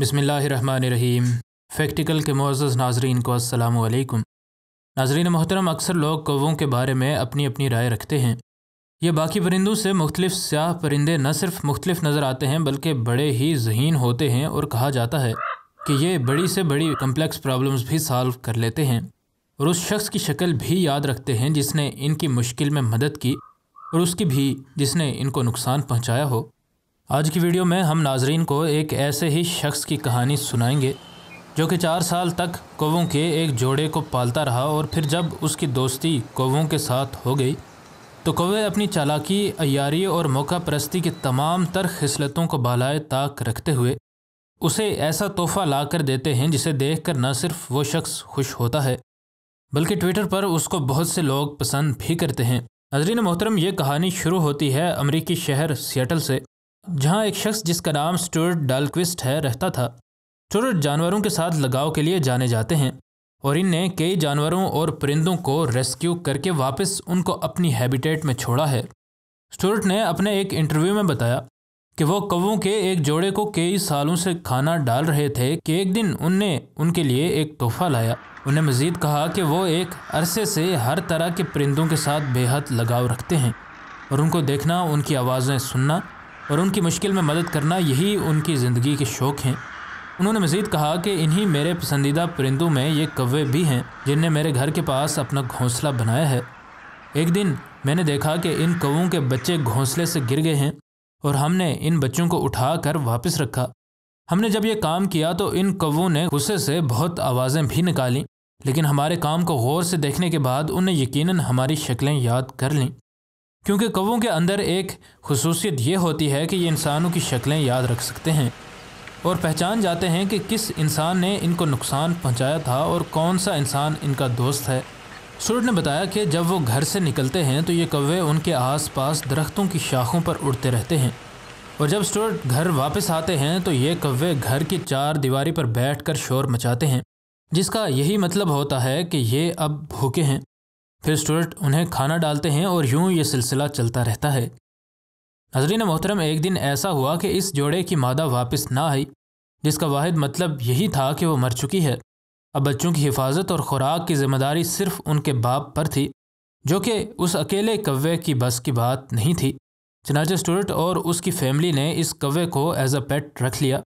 बसमीम फैक्टिकल के मोज़ नाजरीन को असलकम नाजरीन मोहतरम अक्सर लोग कौवों के बारे में अपनी अपनी राय रखते हैं ये बाकी परिंदों से मुख्तलिफ स्याह परिंदे न सिर्फ मुख्तलिफ नज़र आते हैं बल्कि बड़े ही जहीन होते हैं और कहा जाता है कि ये बड़ी से बड़ी कम्प्लेक्स प्रॉब्लम्स भी सॉल्व कर लेते हैं और उस शख्स की शक्ल भी याद रखते हैं जिसने इनकी मुश्किल में मदद की और उसकी भी जिसने इनको नुकसान पहुँचाया हो आज की वीडियो में हम नाजरीन को एक ऐसे ही शख्स की कहानी सुनाएंगे जो कि चार साल तक कोवों के एक जोड़े को पालता रहा और फिर जब उसकी दोस्ती कोवों के साथ हो गई तो कौवे अपनी चालाकी अयारी और मौका परस्ती की तमाम तर खसलतों को बालाए ताक रखते हुए उसे ऐसा तोहफ़ा ला कर देते हैं जिसे देख कर न सिर्फ वो शख्स खुश होता है बल्कि ट्विटर पर उसको बहुत से लोग पसंद भी करते हैं नजरीन मोहतरम ये कहानी शुरू होती है अमरीकी शहर सियाटल से जहाँ एक शख्स जिसका नाम स्टूर्ट डालक्विस्ट है रहता था स्टूर्ट जानवरों के साथ लगाव के लिए जाने जाते हैं और इनने कई जानवरों और परिंदों को रेस्क्यू करके वापस उनको अपनी हैबिटेट में छोड़ा है स्टूर्ट ने अपने एक इंटरव्यू में बताया कि वो कौवों के एक जोड़े को कई सालों से खाना डाल रहे थे कि एक दिन उनने उनके लिए एक तोहफा लाया उन्हें मज़ीद कहा कि वो एक अरसे से हर तरह के परिंदों के साथ बेहद लगाव रखते हैं और उनको देखना उनकी आवाज़ें सुनना और उनकी मुश्किल में मदद करना यही उनकी ज़िंदगी के शौक़ हैं उन्होंने मज़ीद कहा कि इन्हीं मेरे पसंदीदा परिंदों में ये कौवे भी हैं जिनने मेरे घर के पास अपना घोंसला बनाया है एक दिन मैंने देखा कि इन कौं के बच्चे घोंसले से गिर गए हैं और हमने इन बच्चों को उठा कर वापस रखा हमने जब यह काम किया तो इन कौं ने गुस्से से बहुत आवाज़ें भी निकाली लेकिन हमारे काम को गौर से देखने के बाद उन्हें यकीनन हमारी शक्लें याद कर लीं क्योंकि कौवों के अंदर एक खसूसियत ये होती है कि ये इंसानों की शक्लें याद रख सकते हैं और पहचान जाते हैं कि किस इंसान ने इनको नुकसान पहुंचाया था और कौन सा इंसान इनका दोस्त है सूरज ने बताया कि जब वो घर से निकलते हैं तो ये कौवे उनके आसपास दरख्तों की शाखों पर उड़ते रहते हैं और जब स्टोर घर वापस आते हैं तो ये कौवे घर की चार दीवारी पर बैठ कर शोर मचाते हैं जिसका यही मतलब होता है कि ये अब भूखे हैं फिर स्टूडेंट उन्हें खाना डालते हैं और यूं ये सिलसिला चलता रहता है नजरीन मोहतरम एक दिन ऐसा हुआ कि इस जोड़े की मादा वापस ना आई जिसका वाद मतलब यही था कि वह मर चुकी है अब बच्चों की हिफाजत और ख़ुराक की जिम्मेदारी सिर्फ उनके बाप पर थी जो कि उस अकेले कव्वे की बस की बात नहीं थी चनाचे स्टूडेंट और उसकी फैमिली ने इस कव्वे को एज अ पेट रख लिया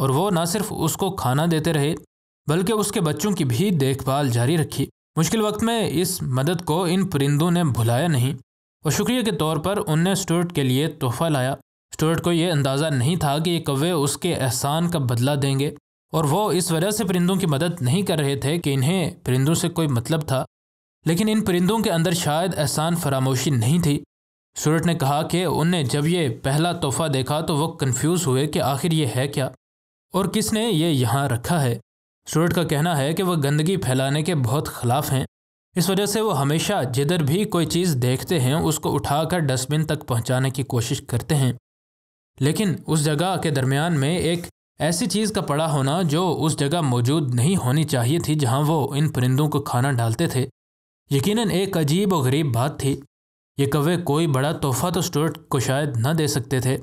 और वो ना सिर्फ उसको खाना देते रहे बल्कि उसके बच्चों की भी देखभाल जारी रखी मुश्किल वक्त में इस मदद को इन परिंदों ने भुलाया नहीं और शुक्रिया के तौर पर उनने स्टोर्ट के लिए तोहफा लाया स्टोर्ट को यह अंदाज़ा नहीं था कि ये कवे उसके एहसान का बदला देंगे और वो इस वजह से परिंदों की मदद नहीं कर रहे थे कि इन्हें परिंदों से कोई मतलब था लेकिन इन परिंदों के अंदर शायद एहसान फरामोशी नहीं थी स्टोर्ट ने कहा कि उनने जब ये पहला तोहफा देखा तो वह कन्फ्यूज़ हुए कि आखिर ये है क्या और किसने ये यहाँ रखा है स्टूडेंट का कहना है कि वह गंदगी फैलाने के बहुत खिलाफ हैं इस वजह से वो हमेशा जिधर भी कोई चीज़ देखते हैं उसको उठाकर डस्टबिन तक पहुंचाने की कोशिश करते हैं लेकिन उस जगह के दरमियान में एक ऐसी चीज़ का पड़ा होना जो उस जगह मौजूद नहीं होनी चाहिए थी जहां वो इन परिंदों को खाना डालते थे यकीनन एक अजीब और गरीब बात थी ये कवे कोई बड़ा तोहफा तो स्टोर को शायद ना दे सकते थे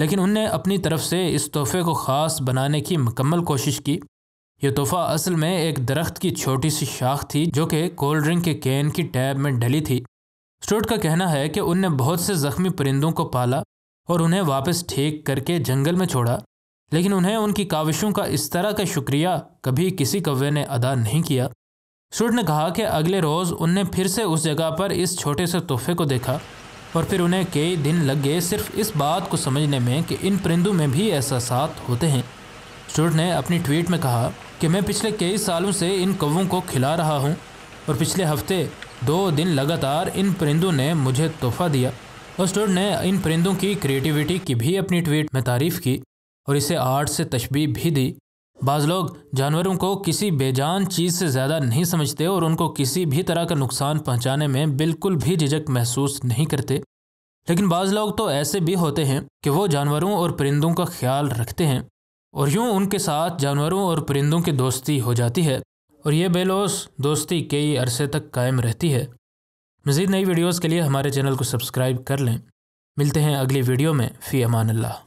लेकिन उनने अपनी तरफ से इस तोहफे को ख़ास बनाने की मुकम्मल कोशिश की ये तोहफा असल में एक दरख्त की छोटी सी शाख थी जो कि कोल्ड ड्रिंक के कैन की टैब में डली थी स्टूट का कहना है कि उनने बहुत से जख्मी परिंदों को पाला और उन्हें वापस ठीक करके जंगल में छोड़ा लेकिन उन्हें उनकी काविशों का इस तरह का शुक्रिया कभी किसी कव्वे ने अदा नहीं किया स्टूट ने कहा कि अगले रोज़ उनने फिर से उस जगह पर इस छोटे से तोहफे को देखा और फिर उन्हें कई दिन लग गए सिर्फ इस बात को समझने में कि इन परिंदों में भी एहसास होते हैं स्टोर ने अपनी ट्वीट में कहा कि मैं पिछले कई सालों से इन कौवों को खिला रहा हूँ और पिछले हफ्ते दो दिन लगातार इन परिंदों ने मुझे तोहफा दिया और स्टोर ने इन परिंदों की क्रिएटिविटी की भी अपनी ट्वीट में तारीफ़ की और इसे आर्ट से तशबी भी दी बाज़ लोग जानवरों को किसी बेजान चीज़ से ज़्यादा नहीं समझते और उनको किसी भी तरह का नुकसान पहुंचाने में बिल्कुल भी झिझक महसूस नहीं करते लेकिन बाज़ लोग तो ऐसे भी होते हैं कि वो जानवरों और परिंदों का ख्याल रखते हैं और यूँ उनके साथ जानवरों और परिंदों की दोस्ती हो जाती है और ये बेलोस दोस्ती कई अरसे तक कायम रहती है मज़ीद नई वीडियोज़ के लिए हमारे चैनल को सब्सक्राइब कर लें मिलते हैं अगली वीडियो में फ़ी अमान अल्लाह